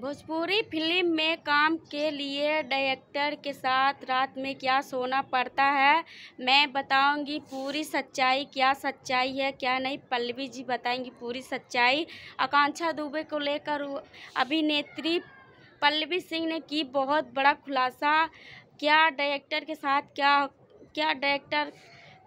Bhojpuri film में काम के लिए डायरेक्टर के साथ रात में क्या सोना पड़ता है मैं बताऊंगी पूरी सच्चाई क्या सच्चाई है क्या नहीं पल्लवी जी बताएंगी पूरी सच्चाई आकांक्षा दुबे को लेकर अभिनेत्री पल्लवी सिंह ने की बहुत बड़ा खुलासा क्या डायरेक्टर के साथ क्या क्या डायरेक्टर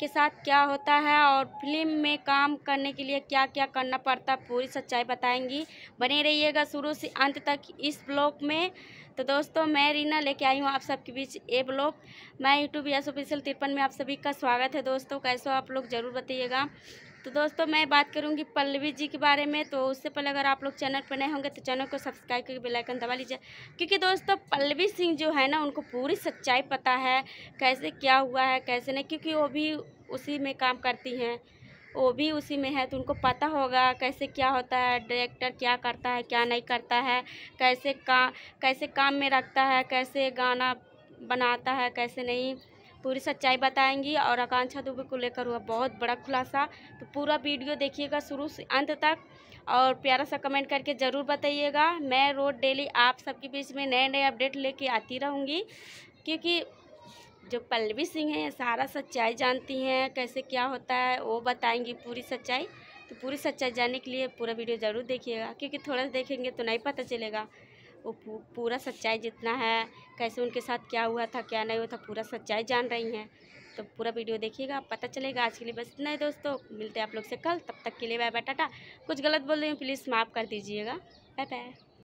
के साथ क्या होता है और फिल्म में काम करने के लिए क्या क्या करना पड़ता पूरी सच्चाई बताएंगी बने रहिएगा शुरू से अंत तक इस ब्लॉग में तो दोस्तों मैं रीना लेके आई हूँ आप सबके बीच ए ब्लॉग मैं यूट्यूब या ऑफिशियल तिरपन में आप सभी का स्वागत है दोस्तों कैसे हो आप लोग ज़रूर बताइएगा तो दोस्तों मैं बात करूंगी पल्लवी जी के बारे में तो उससे पहले अगर आप लोग चैनल पर नए होंगे तो चैनल को सब्सक्राइब करके बेलाइकन दबा लीजिए क्योंकि दोस्तों पल्लवी सिंह जो है ना उनको पूरी सच्चाई पता है कैसे क्या हुआ है कैसे नहीं क्योंकि वो भी उसी में काम करती हैं वो भी उसी में है तो उनको पता होगा कैसे क्या होता है डायरेक्टर क्या करता है क्या नहीं करता है कैसे का कैसे काम में रखता है कैसे गाना बनाता है कैसे नहीं पूरी सच्चाई बताएंगी और आकांक्षा दुबे को लेकर हुआ बहुत बड़ा खुलासा तो पूरा वीडियो देखिएगा शुरू से अंत तक और प्यारा सा कमेंट करके ज़रूर बताइएगा मैं रोज़ डेली आप सबके बीच में नए नए अपडेट लेके आती रहूँगी क्योंकि जो पल्लवी सिंह हैं सारा सच्चाई जानती हैं कैसे क्या होता है वो बताएंगी पूरी सच्चाई तो पूरी सच्चाई जानने के लिए पूरा वीडियो ज़रूर देखिएगा क्योंकि थोड़ा सा देखेंगे तो नहीं पता चलेगा वो पूरा सच्चाई जितना है कैसे उनके साथ क्या हुआ था क्या नहीं हुआ था पूरा सच्चाई जान रही हैं तो पूरा वीडियो देखिएगा पता चलेगा आज के लिए बस इतना ही दोस्तों मिलते हैं आप लोग से कल तब तक के लिए बाय बाय टाटा कुछ गलत बोल रही हूँ प्लीज़ माफ़ कर दीजिएगा बाय बाय